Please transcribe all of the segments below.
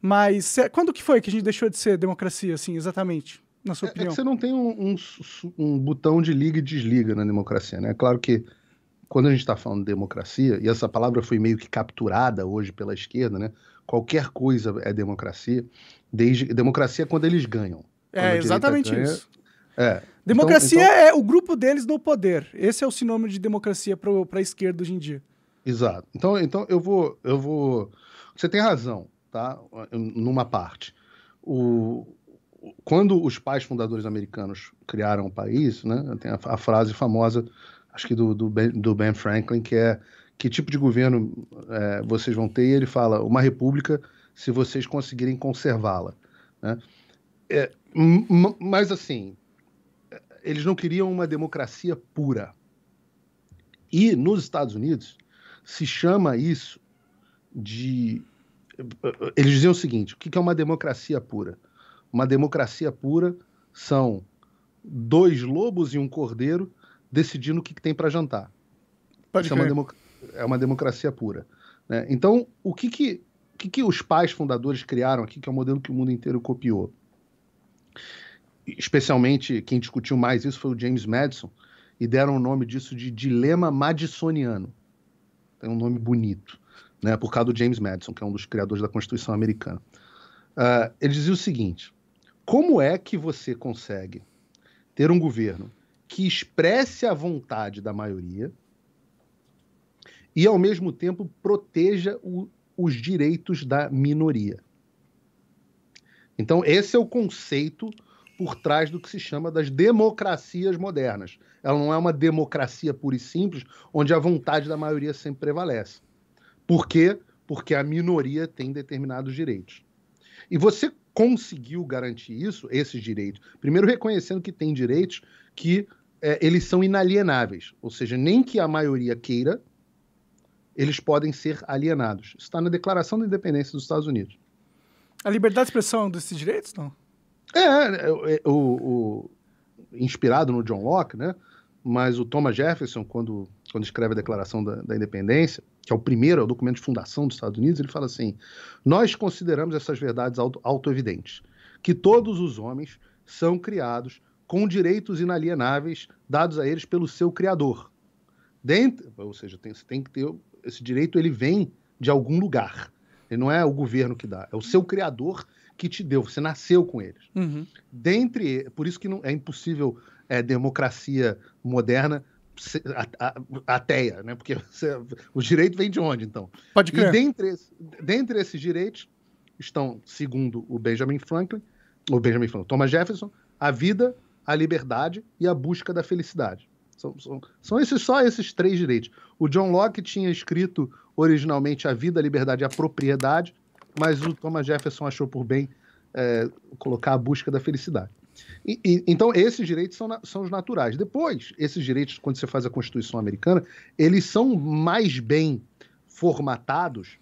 Mas quando que foi que a gente deixou de ser democracia, assim, exatamente? Na sua é, opinião? É que você não tem um, um, um, botão de liga e desliga na democracia, né? É claro que quando a gente está falando de democracia, e essa palavra foi meio que capturada hoje pela esquerda, né? Qualquer coisa é democracia, desde democracia é quando eles ganham. é, exatamente ganha, isso. É. Democracia então, então... é o grupo deles no poder. Esse é o sinônimo de democracia para a esquerda hoje em dia. Exato. Então, então eu vou, eu vou. Você tem razão tá? numa parte. O, quando os pais fundadores americanos criaram o país, né, tem a, a frase famosa, acho que do, do, ben, do, ben, Franklin, que é que tipo de governo é, vocês vão ter? E ele fala, uma república se vocês conseguirem conservá-la. Né? É, mas assim, eles não queriam uma democracia pura. E nos Estados Unidos se chama isso de eles diziam o seguinte: o que é uma democracia pura? Uma democracia pura são dois lobos e um cordeiro decidindo o que tem para jantar. Pode Isso é uma, democ... é uma, democracia pura. Né? Então, o que que, o que que os pais fundadores criaram aqui, que é o um modelo que o mundo inteiro copiou? Especialmente quem discutiu mais isso foi o James Madison, e deram o nome disso de dilema madisoniano. Tem é um nome bonito né, por causa do James Madison, que é um dos criadores da Constituição americana. Uh, ele dizia o seguinte: como é que você consegue ter um governo que expresse a vontade da maioria e, ao mesmo tempo, proteja o, os direitos da minoria? Então, esse é o conceito por trás do que se chama das democracias modernas. Ela não é uma democracia pura e simples, onde a vontade da maioria sempre prevalece. Por quê? Porque a minoria tem determinados direitos. E você conseguiu garantir isso, esses direitos, primeiro reconhecendo que tem direitos que é, eles são inalienáveis, ou seja, nem que a maioria queira, eles podem ser alienados. Isso está na Declaração da Independência dos Estados Unidos. A liberdade de expressão é um desses direitos, não? É, é, é, o, o, inspirado no John Locke, né? Mas o Thomas Jefferson, quando, quando escreve a Declaração da, da Independência, que é o primeiro, é o documento de fundação dos Estados Unidos, ele fala assim: nós consideramos essas verdades autoevidentes, que todos os homens são criados com direitos inalienáveis dados a eles pelo seu criador. Dentro, ou seja, tem, tem que ter esse direito, ele vem de algum lugar. Ele não é o governo que dá, é o seu criador que te deu. Você nasceu com eles. Uhum. Dentre, por isso que não, é impossível é, democracia moderna ateia, né? Porque você, os direitos vêm de onde, então? Pode crer. E dentre, dentre esses direitos estão, segundo o Benjamin Franklin, o Benjamin Franklin, Thomas Jefferson, a vida, a liberdade e a busca da felicidade. São, são, são esses só esses três direitos. O John Locke tinha escrito originalmente a vida, a liberdade e a propriedade, mas o Thomas Jefferson achou por bem é, colocar a busca da felicidade. E, e, então, esses direitos são, são os naturais. Depois, esses direitos, quando você faz a Constituição americana, eles são mais bem formatados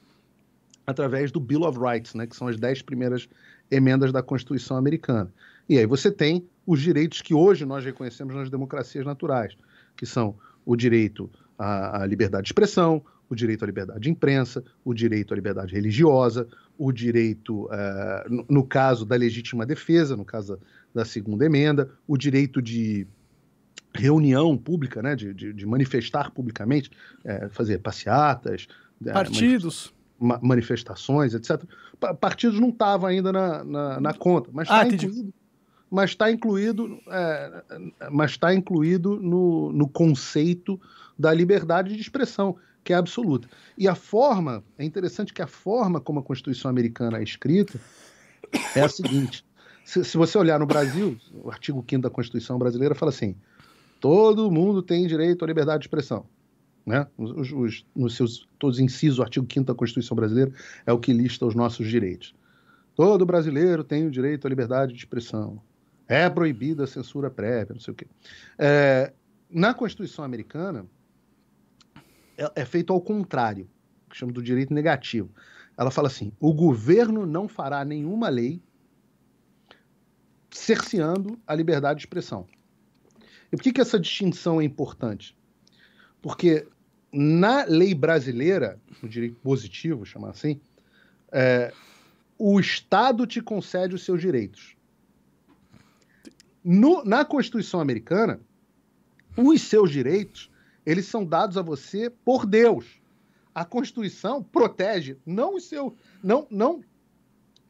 através do Bill of Rights, né, que são as dez primeiras emendas da Constituição americana. E aí você tem os direitos que hoje nós reconhecemos nas democracias naturais, que são o direito à, à liberdade de expressão, o direito à liberdade de imprensa, o direito à liberdade religiosa, o direito, uh, no, no, caso da legítima defesa, no caso da segunda emenda, o direito de reunião pública, né, de, de, de manifestar publicamente, é, fazer passeatas, é, partidos, manif manifestações, etc. partidos não estavam ainda na, na, na, conta, mas está ah, incluído, mas está incluído, é, mas tá incluído no, no conceito da liberdade de expressão que é absoluta. E a forma é interessante que a forma como a Constituição americana é escrita é a seguinte se, se você olhar no Brasil, o artigo 5 da Constituição brasileira fala assim: todo mundo tem direito à liberdade de expressão. Né? Os, os, nos seus todos incisos, o artigo 5 da Constituição brasileira é o que lista os nossos direitos. Todo brasileiro tem o direito à liberdade de expressão. É proibida a censura prévia, não sei o quê. É, na Constituição americana, é, é feito ao contrário, que chama do direito negativo. Ela fala assim: o governo não fará nenhuma lei cerceando a liberdade de expressão. E por que, que essa distinção é importante? Porque na lei brasileira, no direito positivo, chamar assim, é, o Estado te concede os seus direitos. No, na Constituição americana, os seus direitos eles são dados a você por Deus. A Constituição protege não o seu, não, não,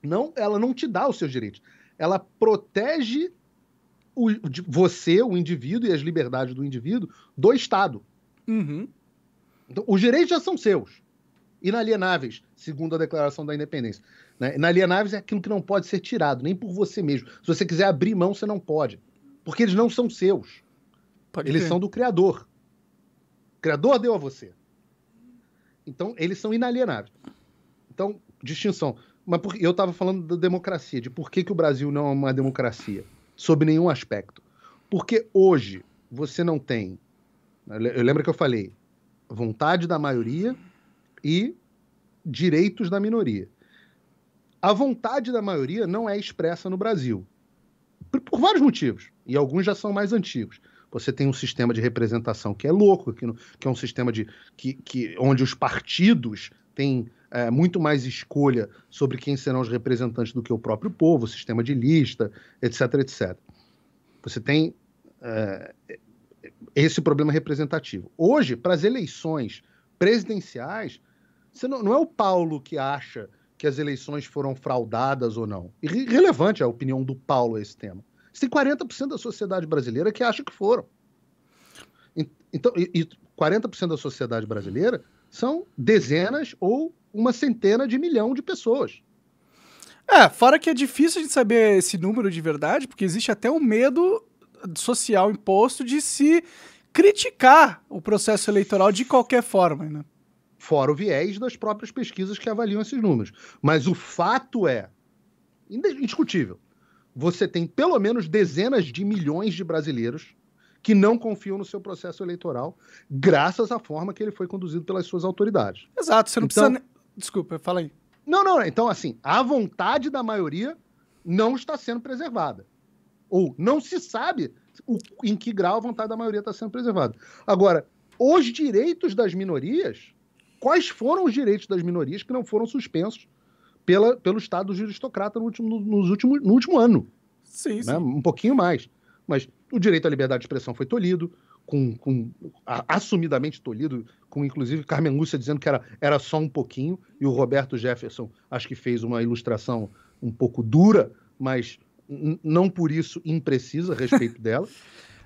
não, ela não te dá os seus direitos ela protege o, você, o indivíduo, e as liberdades do indivíduo do Estado. Uhum. Então, os direitos já são seus. Inalienáveis, segundo a Declaração da Independência. Né? Inalienáveis é aquilo que não pode ser tirado, nem por você mesmo. Se você quiser abrir mão, você não pode. Porque eles não são seus. Pode eles são do Criador. O Criador deu a você. Então, eles são inalienáveis. Então, distinção. Mas por, eu estava falando da democracia, de por que, que o Brasil não é uma democracia, sob nenhum aspecto. Porque hoje você não tem. Né, eu lembro que eu falei vontade da maioria e direitos da minoria. A vontade da maioria não é expressa no Brasil. Por, por vários motivos. E alguns já são mais antigos. Você tem um sistema de representação que é louco, que, que é um sistema de que, que, onde os partidos têm é, muito mais escolha sobre quem serão os representantes do que o próprio povo, sistema de lista, etc, etc. Você tem é, esse problema representativo. Hoje, para as eleições presidenciais, você não, não, é o Paulo que acha que as eleições foram fraudadas ou não. Irrelevante a opinião do Paulo a esse tema. Você tem 40% da sociedade brasileira que acha que foram. Então, e, e 40% da sociedade brasileira são dezenas ou uma centena de milhão de pessoas. É, fora que é difícil de saber esse número de verdade, porque existe até um medo social imposto de se criticar o processo eleitoral de qualquer forma, né? Fora o viés das próprias pesquisas que avaliam esses números. Mas o fato é indiscutível. Você tem pelo menos dezenas de milhões de brasileiros que não confiam no seu processo eleitoral, graças à forma que ele foi conduzido pelas suas autoridades. Exato, você não então, precisa Desculpa, fala aí. Não, não, então assim, a vontade da maioria não está sendo preservada. Ou não se sabe o, em que grau a vontade da maioria está sendo preservada. Agora, os direitos das minorias, quais foram os direitos das minorias que não foram suspensos pela, pelo Estado juristocrata no último, no, nos últimos, no último ano? Sim, né? sim. Um pouquinho mais. Mas o direito à liberdade de expressão foi tolhido, com, com a, assumidamente tolhido, com inclusive Carmen Lúcia dizendo que era, era só um pouquinho, e o Roberto Jefferson acho que fez uma ilustração um pouco dura, mas não por isso imprecisa a respeito dela.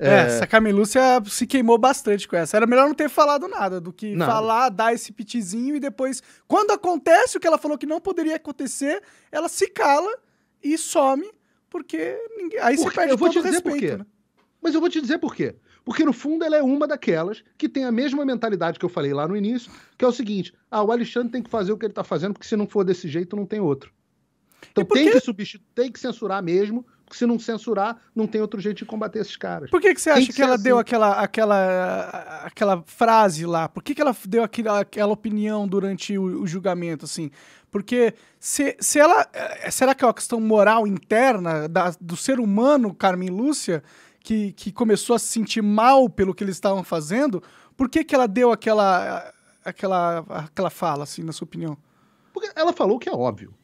É, é, essa Carmen Lúcia se queimou bastante com essa. Era melhor não ter falado nada do que nada. falar, dar esse pitizinho e depois, quando acontece o que ela falou que não poderia acontecer, ela se cala e some, porque ninguém... aí porque, você perde eu vou todo te dizer respeito. Por quê. Né? Mas eu vou te dizer por quê. Porque no fundo ela é uma daquelas que tem a mesma mentalidade que eu falei lá no início, que é o seguinte: ah, o Alexandre tem que fazer o que ele está fazendo, porque se não for desse jeito, não tem outro. Então tem que substituir, tem que censurar mesmo, porque se não censurar, não tem outro jeito de combater esses caras. Por que, que você acha que, que ela assim? deu aquela, aquela, aquela frase lá? Por que, que ela deu aquela, aquela opinião durante o, o julgamento, assim? Porque se, se ela. Eh, será que é uma questão moral interna da, do ser humano, Carmen Lúcia? que, que começou a se sentir mal pelo que eles estavam fazendo, por que, que ela deu aquela, aquela, aquela fala, assim, na sua opinião? Porque ela falou que é óbvio.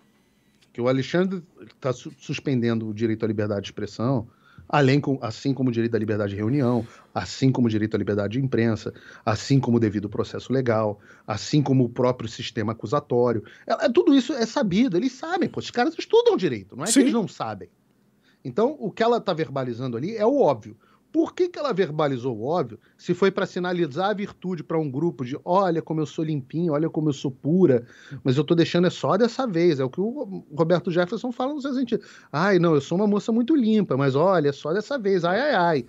Que o Alexandre está su suspendendo o direito à liberdade de expressão, além com, assim como o direito à liberdade de reunião, assim como o direito à liberdade de imprensa, assim como o devido processo legal, assim como o próprio sistema acusatório. Ela, é, é, tudo isso é sabido, eles sabem, pô, os caras estudam direito, não é Sim. que eles não sabem. Então, o que ela está verbalizando ali é o óbvio. Por que, que ela verbalizou o óbvio se foi para sinalizar a virtude para um grupo de olha como eu sou limpinho, olha como eu sou pura, mas eu estou deixando é só dessa vez. É o que o Roberto Jefferson fala no seu sentido. Ai, não, eu sou uma moça muito limpa, mas olha, é só dessa vez, ai, ai, ai.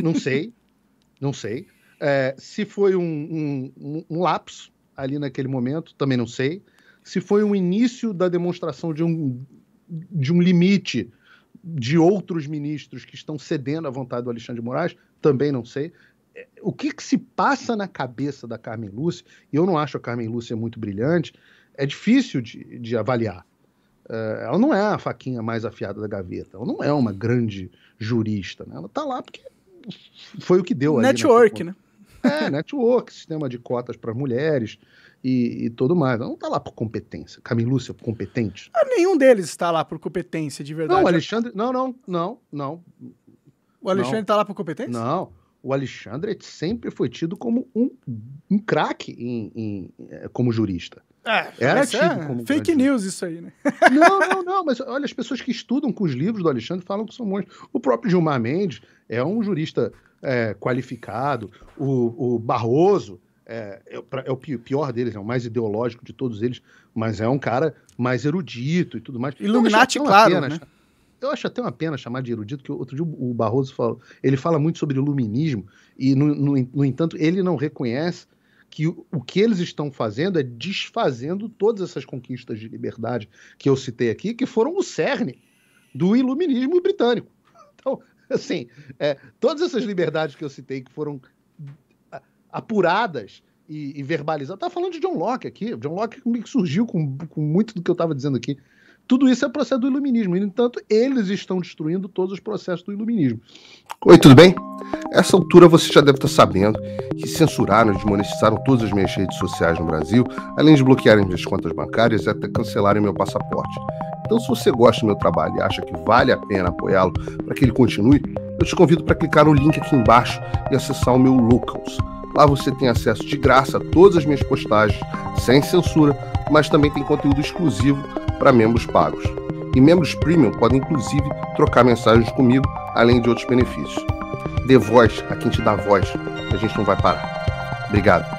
Não sei, não sei. É, se foi um, um, um lapso ali naquele momento, também não sei. Se foi um início da demonstração de um, de um limite de outros ministros que estão cedendo à vontade do Alexandre de Moraes, também não sei. É, o que, que se passa na cabeça da Carmen Lúcia, e eu não acho a Carmen Lúcia muito brilhante, é difícil de, de avaliar. Uh, ela não é a faquinha mais afiada da gaveta, ela não é uma grande jurista, né? ela está lá porque foi o que deu. Network, né? É, network, sistema de cotas para mulheres e, e, tudo mais. Não está lá por competência. Camilúcia, competente. Ah, nenhum deles está lá por competência, de verdade. Não, o Alexandre. Não, não, não, não. O Alexandre está lá por competência? Não. O Alexandre sempre foi tido como um, um craque em, em, eh, como jurista. É, Era tido é como fake news isso aí, né? Não, não, não, mas olha, as pessoas que estudam com os livros do Alexandre falam que são monstros. O próprio Gilmar Mendes é um jurista é, qualificado. O, o Barroso é, é, é, o pior deles, é o mais ideológico de todos eles, mas é um cara mais erudito e tudo mais. Illuminati, claro, pena, né? Eu acho até uma pena chamar de erudito, que outro dia o Barroso ele fala muito sobre iluminismo, e, no, no, no entanto, ele não reconhece que o, o que eles estão fazendo é desfazendo todas essas conquistas de liberdade que eu citei aqui, que foram o cerne do iluminismo britânico. Então, assim, é, todas essas liberdades que eu citei que foram apuradas e, e verbalizadas. Tá falando de John Locke aqui. John Locke que surgiu com, com muito do que eu estava dizendo aqui. Tudo isso é processo do iluminismo. E, no entanto, eles estão destruindo todos os processos do iluminismo. Oi, tudo bem? Essa altura você já deve estar tá sabendo que censuraram e desmonetizaram todas as minhas redes sociais no Brasil, além de bloquearem minhas contas bancárias e até cancelarem meu passaporte. Então, se você gosta do meu trabalho e acha que vale a pena apoiá-lo para que ele continue, eu te convido para clicar no link aqui embaixo e acessar o meu Locals. Lá você tem acesso de graça a todas as minhas postagens, sem censura, mas também tem conteúdo exclusivo para membros pagos. E membros premium podem inclusive trocar mensagens comigo, além de outros benefícios. Dê voz a quem te dá voz, a gente não vai parar. Obrigado.